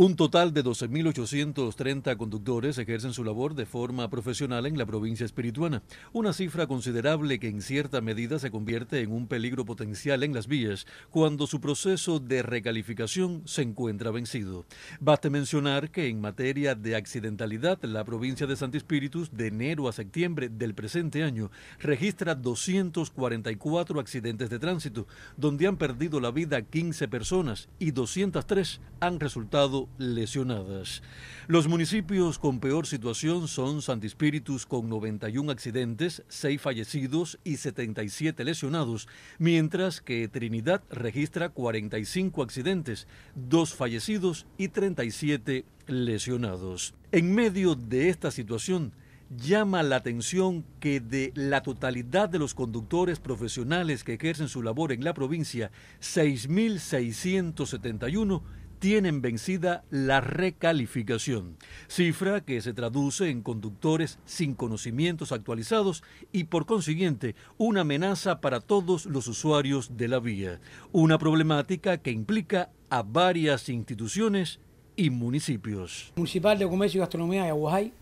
Un total de 12.830 conductores ejercen su labor de forma profesional en la provincia espirituana, una cifra considerable que en cierta medida se convierte en un peligro potencial en las vías cuando su proceso de recalificación se encuentra vencido. Baste mencionar que en materia de accidentalidad, la provincia de Santi Espíritu, de enero a septiembre del presente año registra 244 accidentes de tránsito, donde han perdido la vida 15 personas y 203 han resultado lesionadas. Los municipios con peor situación son Santispíritus con 91 accidentes, 6 fallecidos y 77 lesionados, mientras que Trinidad registra 45 accidentes, 2 fallecidos y 37 lesionados. En medio de esta situación, llama la atención que de la totalidad de los conductores profesionales que ejercen su labor en la provincia, 6.671 tienen vencida la recalificación, cifra que se traduce en conductores sin conocimientos actualizados y por consiguiente una amenaza para todos los usuarios de la vía, una problemática que implica a varias instituciones y municipios. Municipal de Comercio y Gastronomía de Aguajay,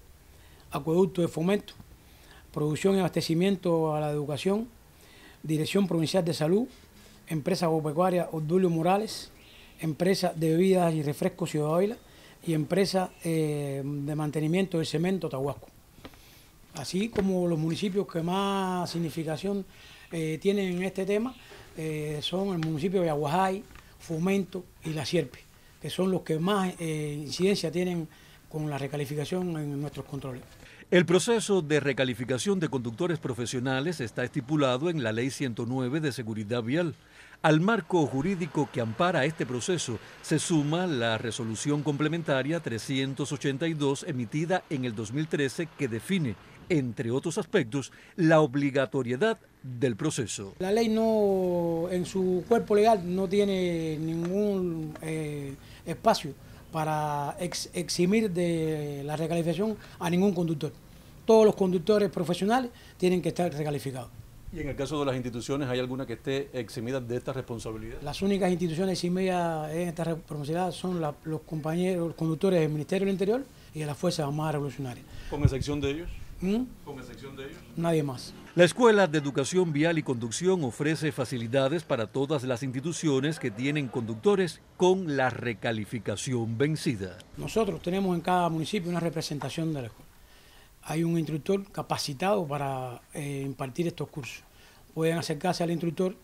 Acueducto de Fomento, Producción y Abastecimiento a la Educación, Dirección Provincial de Salud, Empresa Agropecuaria Odulio Morales, empresa de bebidas y refrescos Ciudad y empresa eh, de mantenimiento de cemento Tahuasco. Así como los municipios que más significación eh, tienen en este tema eh, son el municipio de Aguajay, Fomento y La Sierpe, que son los que más incidencia tienen con la recalificación en nuestros controles. El proceso de recalificación de conductores profesionales está estipulado en la Ley 109 de Seguridad Vial. Al marco jurídico que ampara este proceso se suma la resolución complementaria 382 emitida en el 2013 que define, entre otros aspectos, la obligatoriedad del proceso. La ley no, en su cuerpo legal no tiene ningún eh, espacio para eximir de la recalificación a ningún conductor. Todos los conductores profesionales tienen que estar recalificados. ¿Y en el caso de las instituciones, hay alguna que esté eximida de esta responsabilidad? Las únicas instituciones eximidas en esta responsabilidad son los compañeros, conductores del Ministerio del Interior y de las Fuerzas Armadas Revolucionarias. ¿Con excepción de ellos? ¿Mm? Con excepción de ellos. Nadie más. La Escuela de Educación Vial y Conducción ofrece facilidades para todas las instituciones que tienen conductores con la recalificación vencida. Nosotros tenemos en cada municipio una representación de la escuela. Hay un instructor capacitado para eh, impartir estos cursos. Pueden acercarse al instructor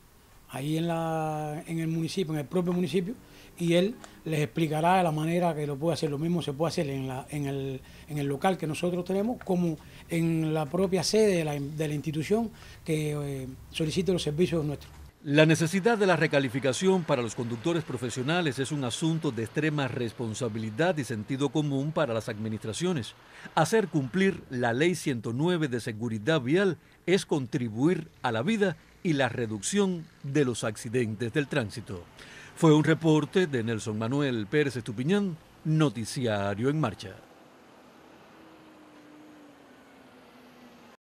ahí en, el municipio, en el propio municipio, y él les explicará de la manera que lo puede hacer. Lo mismo se puede hacer en, el, local que nosotros tenemos, como en la propia sede de la, institución que eh, solicite los servicios nuestros. La necesidad de la recalificación para los conductores profesionales es un asunto de extrema responsabilidad y sentido común para las administraciones. Hacer cumplir la Ley 109 de Seguridad Vial es contribuir a la vida y la reducción de los accidentes del tránsito. Fue un reporte de Nelson Manuel Pérez Estupiñán, Noticiario en Marcha.